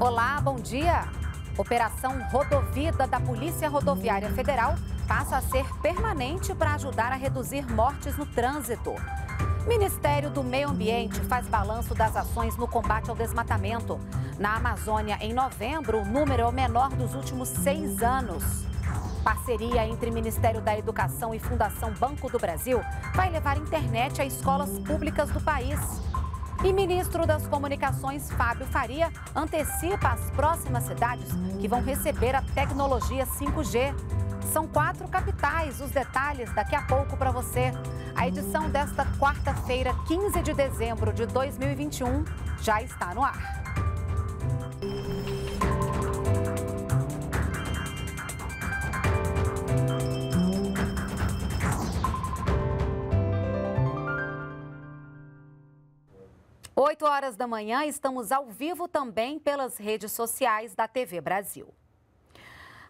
Olá, bom dia. Operação Rodovida da Polícia Rodoviária Federal passa a ser permanente para ajudar a reduzir mortes no trânsito. Ministério do Meio Ambiente faz balanço das ações no combate ao desmatamento. Na Amazônia, em novembro, o número é o menor dos últimos seis anos. Parceria entre Ministério da Educação e Fundação Banco do Brasil vai levar internet a escolas públicas do país. E ministro das Comunicações, Fábio Faria, antecipa as próximas cidades que vão receber a tecnologia 5G. São quatro capitais, os detalhes daqui a pouco para você. A edição desta quarta-feira, 15 de dezembro de 2021, já está no ar. 8 horas da manhã, estamos ao vivo também pelas redes sociais da TV Brasil.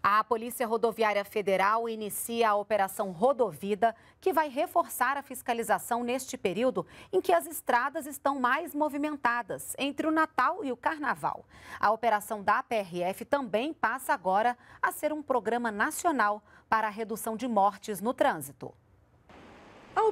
A Polícia Rodoviária Federal inicia a Operação Rodovida, que vai reforçar a fiscalização neste período em que as estradas estão mais movimentadas, entre o Natal e o Carnaval. A operação da PRF também passa agora a ser um programa nacional para a redução de mortes no trânsito.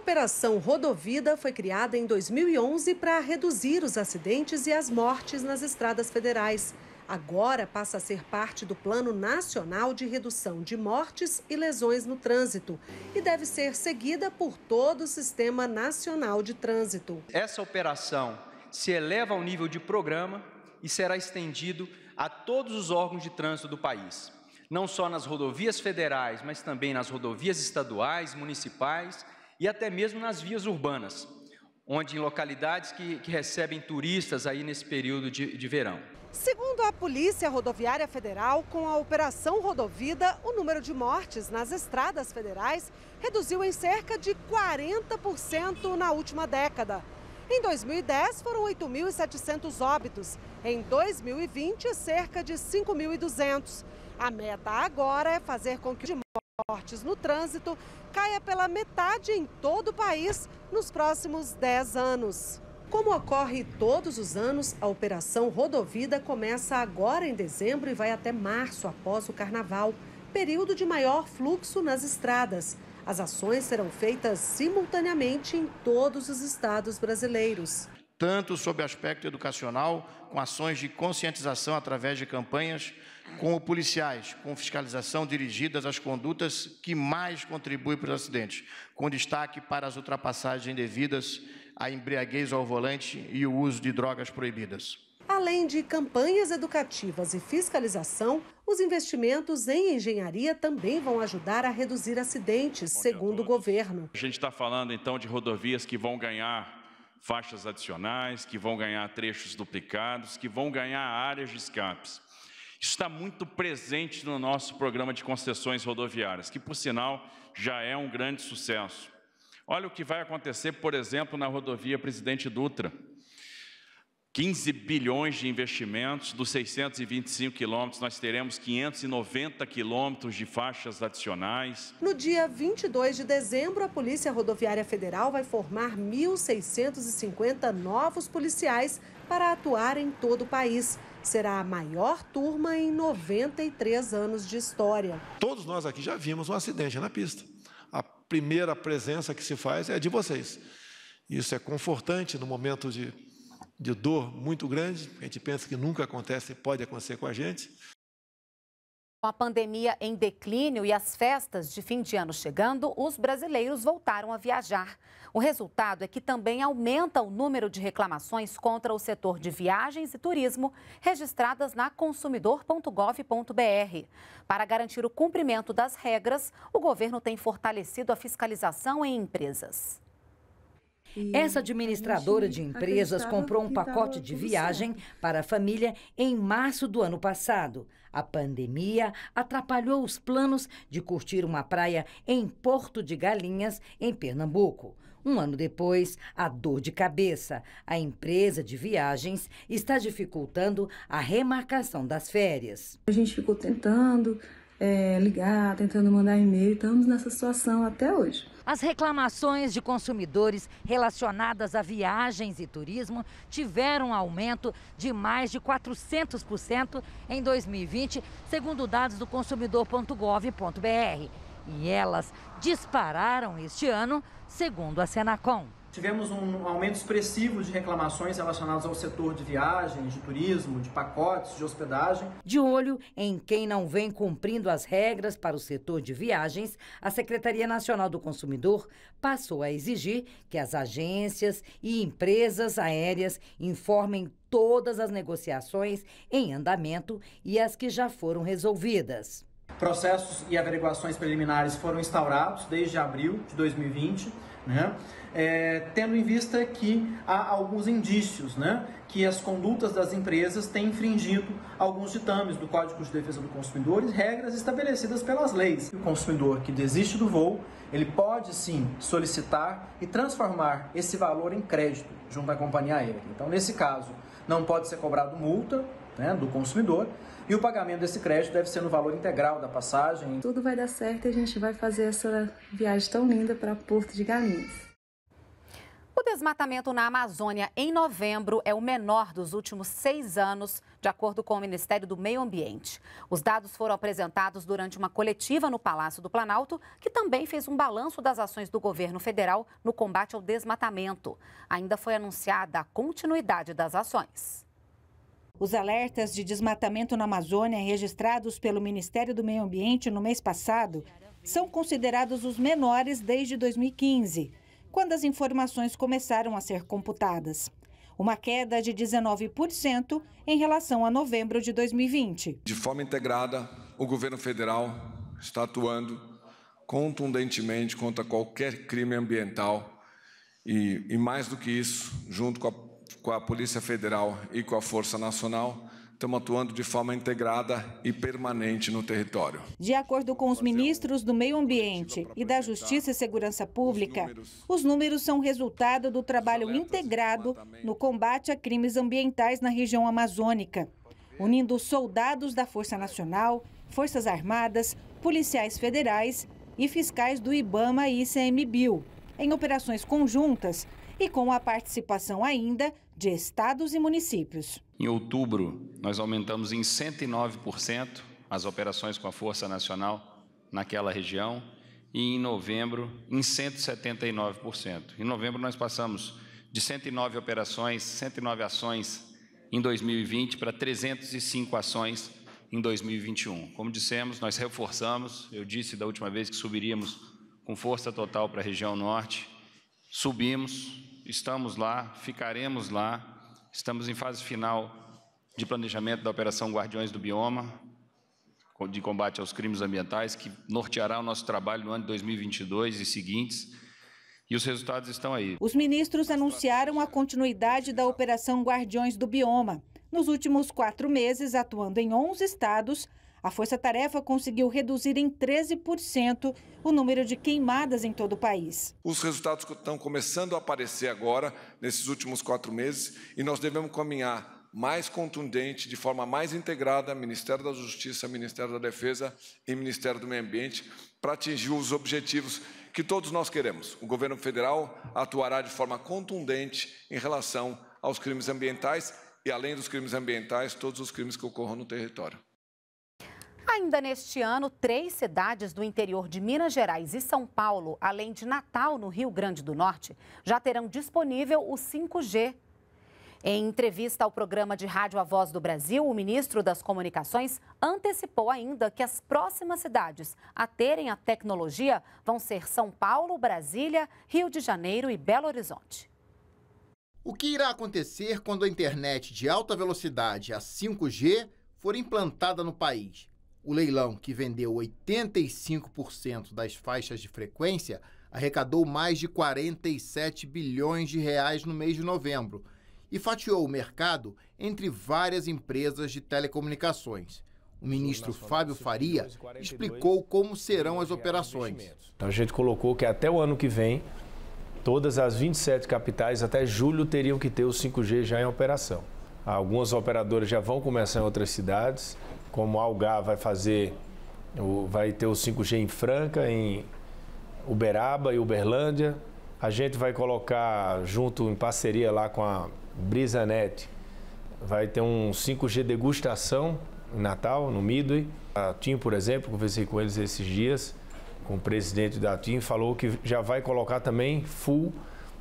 Operação Rodovida foi criada em 2011 para reduzir os acidentes e as mortes nas estradas federais. Agora passa a ser parte do Plano Nacional de Redução de Mortes e Lesões no Trânsito e deve ser seguida por todo o Sistema Nacional de Trânsito. Essa operação se eleva ao nível de programa e será estendido a todos os órgãos de trânsito do país, não só nas rodovias federais, mas também nas rodovias estaduais, municipais e até mesmo nas vias urbanas, onde em localidades que, que recebem turistas aí nesse período de, de verão. Segundo a Polícia Rodoviária Federal, com a Operação Rodovida, o número de mortes nas estradas federais reduziu em cerca de 40% na última década. Em 2010, foram 8.700 óbitos. Em 2020, cerca de 5.200. A meta agora é fazer com que mortes no trânsito caia pela metade em todo o país nos próximos 10 anos. Como ocorre todos os anos, a Operação Rodovida começa agora em dezembro e vai até março, após o Carnaval, período de maior fluxo nas estradas. As ações serão feitas simultaneamente em todos os estados brasileiros tanto sob aspecto educacional, com ações de conscientização através de campanhas, com policiais, com fiscalização dirigidas às condutas que mais contribuem para os acidentes, com destaque para as ultrapassagens indevidas, a embriaguez ao volante e o uso de drogas proibidas. Além de campanhas educativas e fiscalização, os investimentos em engenharia também vão ajudar a reduzir acidentes, segundo o governo. A gente está falando então de rodovias que vão ganhar faixas adicionais, que vão ganhar trechos duplicados, que vão ganhar áreas de escapes. Isso está muito presente no nosso programa de concessões rodoviárias, que, por sinal, já é um grande sucesso. Olha o que vai acontecer, por exemplo, na rodovia Presidente Dutra. 15 bilhões de investimentos, dos 625 quilômetros, nós teremos 590 quilômetros de faixas adicionais. No dia 22 de dezembro, a Polícia Rodoviária Federal vai formar 1.650 novos policiais para atuar em todo o país. Será a maior turma em 93 anos de história. Todos nós aqui já vimos um acidente na pista. A primeira presença que se faz é de vocês. Isso é confortante no momento de de dor muito grande, a gente pensa que nunca acontece, pode acontecer com a gente. Com a pandemia em declínio e as festas de fim de ano chegando, os brasileiros voltaram a viajar. O resultado é que também aumenta o número de reclamações contra o setor de viagens e turismo registradas na consumidor.gov.br. Para garantir o cumprimento das regras, o governo tem fortalecido a fiscalização em empresas. E Essa administradora de empresas comprou um pacote de viagem para a família em março do ano passado. A pandemia atrapalhou os planos de curtir uma praia em Porto de Galinhas, em Pernambuco. Um ano depois, a dor de cabeça. A empresa de viagens está dificultando a remarcação das férias. A gente ficou tentando é, ligar, tentando mandar e-mail, estamos nessa situação até hoje. As reclamações de consumidores relacionadas a viagens e turismo tiveram um aumento de mais de 400% em 2020, segundo dados do consumidor.gov.br. E elas dispararam este ano, segundo a Senacom. Tivemos um aumento expressivo de reclamações relacionadas ao setor de viagens, de turismo, de pacotes, de hospedagem. De olho em quem não vem cumprindo as regras para o setor de viagens, a Secretaria Nacional do Consumidor passou a exigir que as agências e empresas aéreas informem todas as negociações em andamento e as que já foram resolvidas. Processos e averiguações preliminares foram instaurados desde abril de 2020 né? É, tendo em vista que há alguns indícios né, que as condutas das empresas têm infringido alguns ditames do Código de Defesa do Consumidor e regras estabelecidas pelas leis. O consumidor que desiste do voo, ele pode sim solicitar e transformar esse valor em crédito junto à companhia aérea. Então, nesse caso, não pode ser cobrado multa, né, do consumidor. E o pagamento desse crédito deve ser no valor integral da passagem. Tudo vai dar certo e a gente vai fazer essa viagem tão linda para Porto de Galinhas. O desmatamento na Amazônia em novembro é o menor dos últimos seis anos, de acordo com o Ministério do Meio Ambiente. Os dados foram apresentados durante uma coletiva no Palácio do Planalto, que também fez um balanço das ações do governo federal no combate ao desmatamento. Ainda foi anunciada a continuidade das ações. Os alertas de desmatamento na Amazônia registrados pelo Ministério do Meio Ambiente no mês passado são considerados os menores desde 2015, quando as informações começaram a ser computadas. Uma queda de 19% em relação a novembro de 2020. De forma integrada, o governo federal está atuando contundentemente contra qualquer crime ambiental e, e mais do que isso, junto com a com a Polícia Federal e com a Força Nacional, estamos atuando de forma integrada e permanente no território. De acordo com os ministros do Meio Ambiente e da Justiça e Segurança Pública, os números são resultado do trabalho integrado no combate a crimes ambientais na região amazônica, unindo soldados da Força Nacional, Forças Armadas, policiais federais e fiscais do IBAMA e ICMBio, em operações conjuntas e com a participação ainda de estados e municípios. Em outubro, nós aumentamos em 109% as operações com a Força Nacional naquela região e em novembro em 179%. Em novembro nós passamos de 109 operações, 109 ações em 2020 para 305 ações em 2021. Como dissemos, nós reforçamos, eu disse da última vez que subiríamos com força total para a região norte, subimos, estamos lá, ficaremos lá, estamos em fase final de planejamento da Operação Guardiões do Bioma, de combate aos crimes ambientais, que norteará o nosso trabalho no ano de 2022 e seguintes. E os resultados estão aí. Os ministros anunciaram a continuidade da Operação Guardiões do Bioma. Nos últimos quatro meses, atuando em 11 estados, a força-tarefa conseguiu reduzir em 13% o número de queimadas em todo o país. Os resultados estão começando a aparecer agora, nesses últimos quatro meses, e nós devemos caminhar mais contundente, de forma mais integrada, Ministério da Justiça, Ministério da Defesa e Ministério do Meio Ambiente, para atingir os objetivos que todos nós queremos. O governo federal atuará de forma contundente em relação aos crimes ambientais e, além dos crimes ambientais, todos os crimes que ocorram no território. Ainda neste ano, três cidades do interior de Minas Gerais e São Paulo, além de Natal, no Rio Grande do Norte, já terão disponível o 5G. Em entrevista ao programa de rádio A Voz do Brasil, o ministro das Comunicações antecipou ainda que as próximas cidades a terem a tecnologia vão ser São Paulo, Brasília, Rio de Janeiro e Belo Horizonte. O que irá acontecer quando a internet de alta velocidade, a 5G, for implantada no país? O leilão, que vendeu 85% das faixas de frequência, arrecadou mais de 47 bilhões de reais no mês de novembro e fatiou o mercado entre várias empresas de telecomunicações. O ministro Fábio Faria explicou como serão as operações. Então a gente colocou que até o ano que vem, todas as 27 capitais até julho teriam que ter o 5G já em operação. Algumas operadoras já vão começar em outras cidades, como a Algar vai fazer, vai ter o 5G em Franca, em Uberaba e Uberlândia. A gente vai colocar junto em parceria lá com a Brisanet, vai ter um 5G degustação em Natal, no Midway. A TIM, por exemplo, conversei com eles esses dias, com o presidente da TIM, falou que já vai colocar também full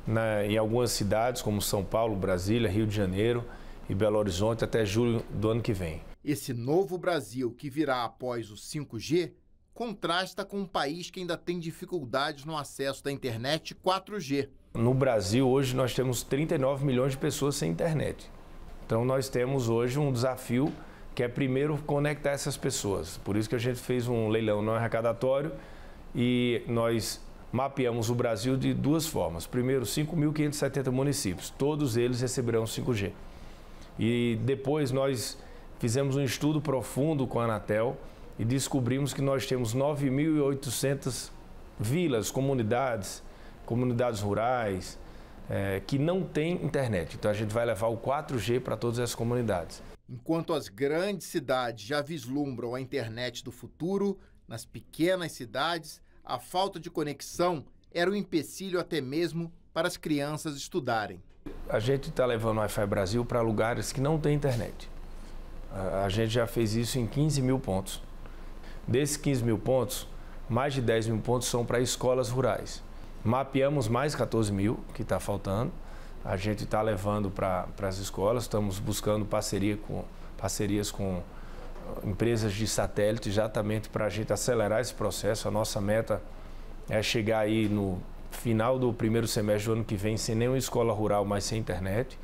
né, em algumas cidades, como São Paulo, Brasília, Rio de Janeiro e Belo Horizonte, até julho do ano que vem. Esse novo Brasil que virá após o 5G contrasta com um país que ainda tem dificuldades no acesso da internet 4G. No Brasil, hoje, nós temos 39 milhões de pessoas sem internet. Então, nós temos hoje um desafio que é primeiro conectar essas pessoas. Por isso que a gente fez um leilão não arrecadatório e nós mapeamos o Brasil de duas formas. Primeiro, 5.570 municípios, todos eles receberão 5G. E depois nós Fizemos um estudo profundo com a Anatel e descobrimos que nós temos 9.800 vilas, comunidades, comunidades rurais, é, que não têm internet. Então a gente vai levar o 4G para todas as comunidades. Enquanto as grandes cidades já vislumbram a internet do futuro, nas pequenas cidades, a falta de conexão era um empecilho até mesmo para as crianças estudarem. A gente está levando o Wi-Fi Brasil para lugares que não têm internet. A gente já fez isso em 15 mil pontos. Desses 15 mil pontos, mais de 10 mil pontos são para escolas rurais. Mapeamos mais 14 mil, que está faltando. A gente está levando para as escolas, estamos buscando parceria com, parcerias com ah, empresas de satélite, exatamente para a gente acelerar esse processo. A nossa meta é chegar aí no final do primeiro semestre do ano que vem sem nenhuma escola rural, mas sem internet.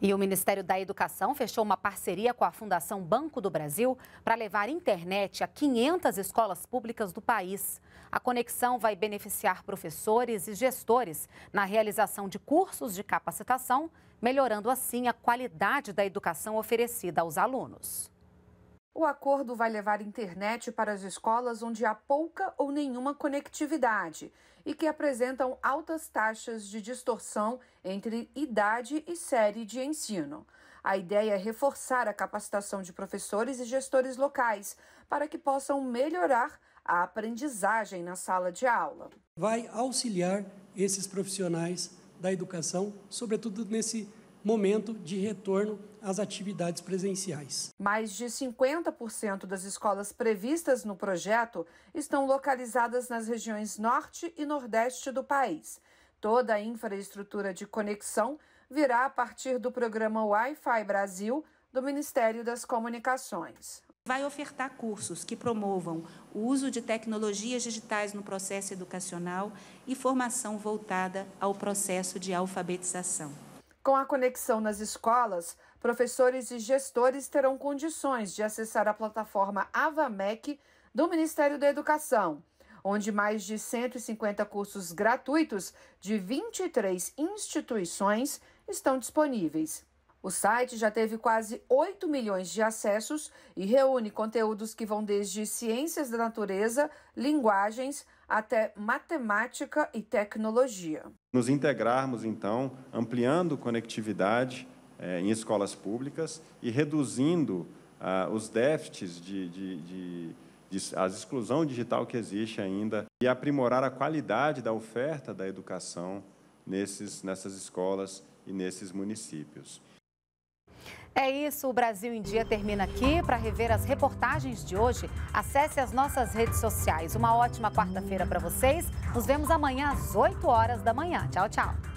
E o Ministério da Educação fechou uma parceria com a Fundação Banco do Brasil para levar internet a 500 escolas públicas do país. A conexão vai beneficiar professores e gestores na realização de cursos de capacitação, melhorando assim a qualidade da educação oferecida aos alunos. O acordo vai levar internet para as escolas onde há pouca ou nenhuma conectividade e que apresentam altas taxas de distorção entre idade e série de ensino. A ideia é reforçar a capacitação de professores e gestores locais para que possam melhorar a aprendizagem na sala de aula. Vai auxiliar esses profissionais da educação, sobretudo nesse momento de retorno às atividades presenciais. Mais de 50% das escolas previstas no projeto estão localizadas nas regiões norte e nordeste do país. Toda a infraestrutura de conexão virá a partir do programa Wi-Fi Brasil do Ministério das Comunicações. Vai ofertar cursos que promovam o uso de tecnologias digitais no processo educacional e formação voltada ao processo de alfabetização. Com a conexão nas escolas, professores e gestores terão condições de acessar a plataforma AvaMec do Ministério da Educação, onde mais de 150 cursos gratuitos de 23 instituições estão disponíveis. O site já teve quase 8 milhões de acessos e reúne conteúdos que vão desde ciências da natureza, linguagens, até matemática e tecnologia. Nos integrarmos, então, ampliando conectividade é, em escolas públicas e reduzindo ah, os déficits de, de, de, de a exclusão digital que existe ainda e aprimorar a qualidade da oferta da educação nesses, nessas escolas e nesses municípios. É isso, o Brasil em Dia termina aqui. Para rever as reportagens de hoje, acesse as nossas redes sociais. Uma ótima quarta-feira para vocês. Nos vemos amanhã às 8 horas da manhã. Tchau, tchau.